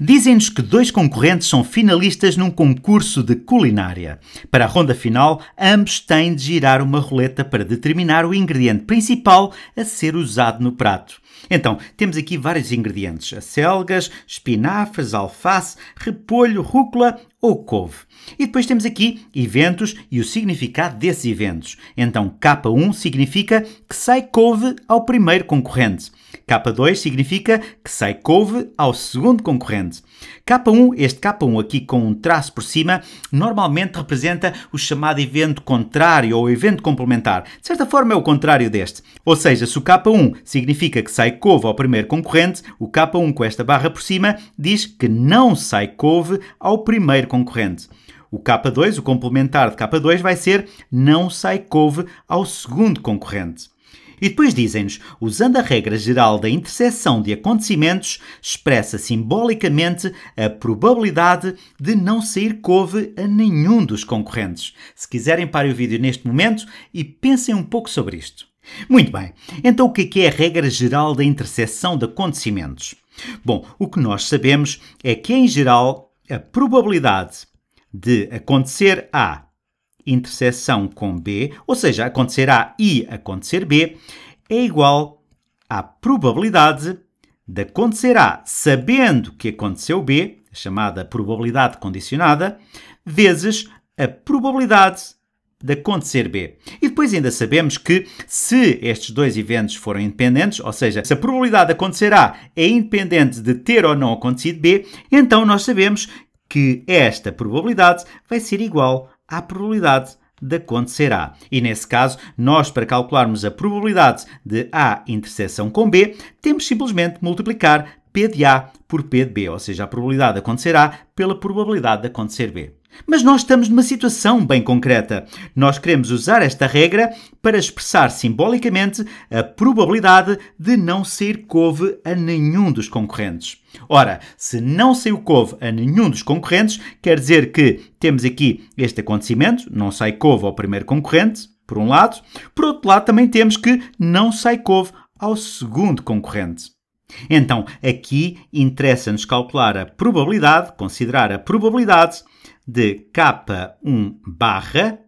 Dizem-nos que dois concorrentes são finalistas num concurso de culinária. Para a ronda final, ambos têm de girar uma roleta para determinar o ingrediente principal a ser usado no prato. Então, temos aqui vários ingredientes: acelgas, espinafres, alface, repolho, rúcula, ou couve. E depois temos aqui eventos e o significado desses eventos. Então, K1 significa que sai couve ao primeiro concorrente. K2 significa que sai couve ao segundo concorrente. K1, este K1 aqui com um traço por cima, normalmente representa o chamado evento contrário ou evento complementar. De certa forma é o contrário deste. Ou seja, se o K1 significa que sai couve ao primeiro concorrente, o K1 com esta barra por cima diz que não sai couve ao primeiro concorrente concorrente. O K2, o complementar de K2, vai ser não sai couve ao segundo concorrente. E depois dizem-nos, usando a regra geral da interseção de acontecimentos, expressa simbolicamente a probabilidade de não sair couve a nenhum dos concorrentes. Se quiserem, parem o vídeo neste momento e pensem um pouco sobre isto. Muito bem, então o que é, é a regra geral da interseção de acontecimentos? Bom, o que nós sabemos é que, em geral, a probabilidade de acontecer A interseção com B, ou seja, acontecer A e acontecer B, é igual à probabilidade de acontecer A, sabendo que aconteceu B, chamada probabilidade condicionada, vezes a probabilidade da acontecer B. E depois ainda sabemos que se estes dois eventos foram independentes, ou seja, se a probabilidade de acontecer A é independente de ter ou não acontecido B, então nós sabemos que esta probabilidade vai ser igual à probabilidade de acontecer A. E nesse caso, nós para calcularmos a probabilidade de A interseção com B, temos simplesmente multiplicar P de A por P de B, ou seja, a probabilidade de acontecer A pela probabilidade de acontecer B. Mas nós estamos numa situação bem concreta. Nós queremos usar esta regra para expressar simbolicamente a probabilidade de não sair couve a nenhum dos concorrentes. Ora, se não saiu couve a nenhum dos concorrentes, quer dizer que temos aqui este acontecimento, não sai couve ao primeiro concorrente, por um lado. Por outro lado, também temos que não sai couve ao segundo concorrente. Então, aqui interessa-nos calcular a probabilidade, considerar a probabilidade de K1 barra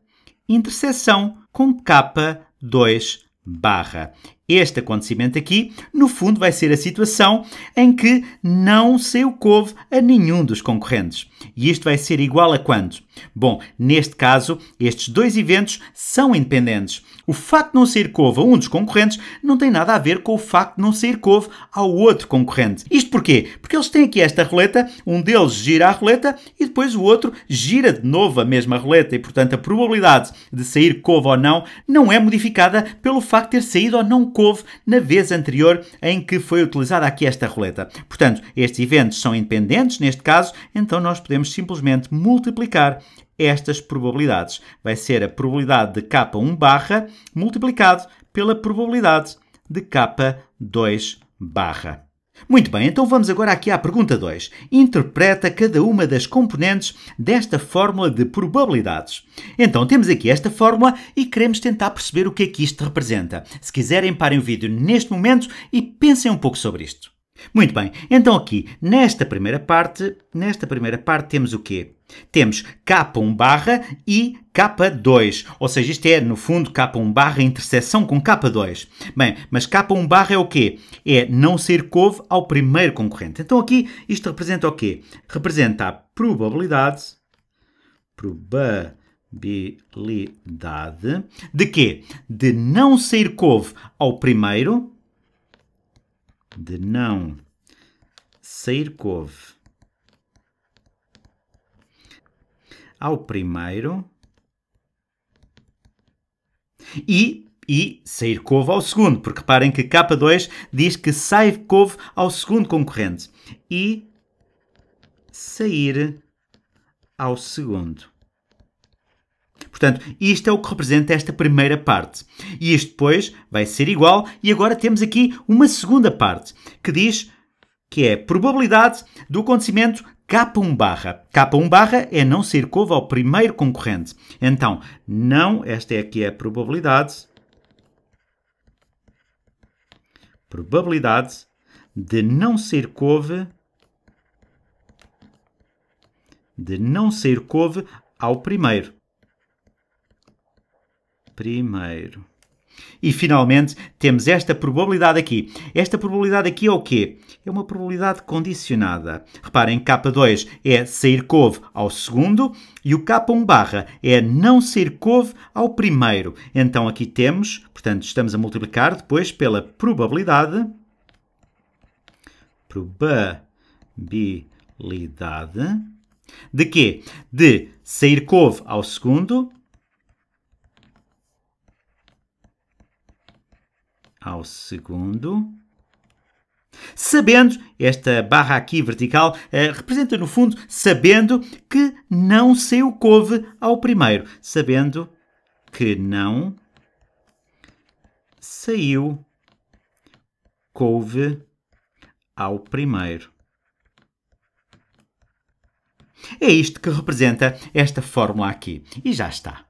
interseção com K2 barra. Este acontecimento aqui, no fundo, vai ser a situação em que não saiu couve a nenhum dos concorrentes. E isto vai ser igual a quanto? Bom, neste caso, estes dois eventos são independentes. O facto de não sair couve a um dos concorrentes não tem nada a ver com o facto de não sair couve ao outro concorrente. Isto porquê? Porque eles têm aqui esta roleta, um deles gira a roleta e depois o outro gira de novo a mesma roleta e, portanto, a probabilidade de sair couve ou não não é modificada pelo facto de ter saído ou não que houve na vez anterior em que foi utilizada aqui esta roleta. Portanto, estes eventos são independentes, neste caso, então nós podemos simplesmente multiplicar estas probabilidades. Vai ser a probabilidade de K1 barra multiplicado pela probabilidade de K2 barra. Muito bem, então vamos agora aqui à pergunta 2. Interpreta cada uma das componentes desta fórmula de probabilidades. Então temos aqui esta fórmula e queremos tentar perceber o que é que isto representa. Se quiserem, parem o vídeo neste momento e pensem um pouco sobre isto. Muito bem, então aqui, nesta primeira parte, nesta primeira parte temos o quê? Temos K1 barra e K2, ou seja, isto é, no fundo, K1 barra interseção com K2. Bem, mas K1 barra é o quê? É não ser couve ao primeiro concorrente. Então aqui, isto representa o quê? Representa a probabilidade, probabilidade, de quê? De não ser couve ao primeiro de não sair couve ao primeiro e, e sair couve ao segundo, porque reparem que K2 diz que sai couve ao segundo concorrente e sair ao segundo. Portanto, isto é o que representa esta primeira parte. E isto depois vai ser igual, e agora temos aqui uma segunda parte, que diz que é probabilidade do acontecimento K1 barra. K1 barra é não ser couve ao primeiro concorrente. Então, não, esta é aqui a probabilidade. Probabilidade de não ser couve de não ser couve ao primeiro primeiro. E finalmente temos esta probabilidade aqui. Esta probabilidade aqui é o quê? É uma probabilidade condicionada. Reparem, K2 é sair couve ao segundo e o K1 barra é não sair couve ao primeiro. Então aqui temos, portanto, estamos a multiplicar depois pela probabilidade. Probabilidade. De quê? De sair couve ao segundo ao segundo. Sabendo, esta barra aqui vertical eh, representa no fundo sabendo que não saiu o couve ao primeiro. Sabendo que não saiu couve ao primeiro. É isto que representa esta fórmula aqui. E já está.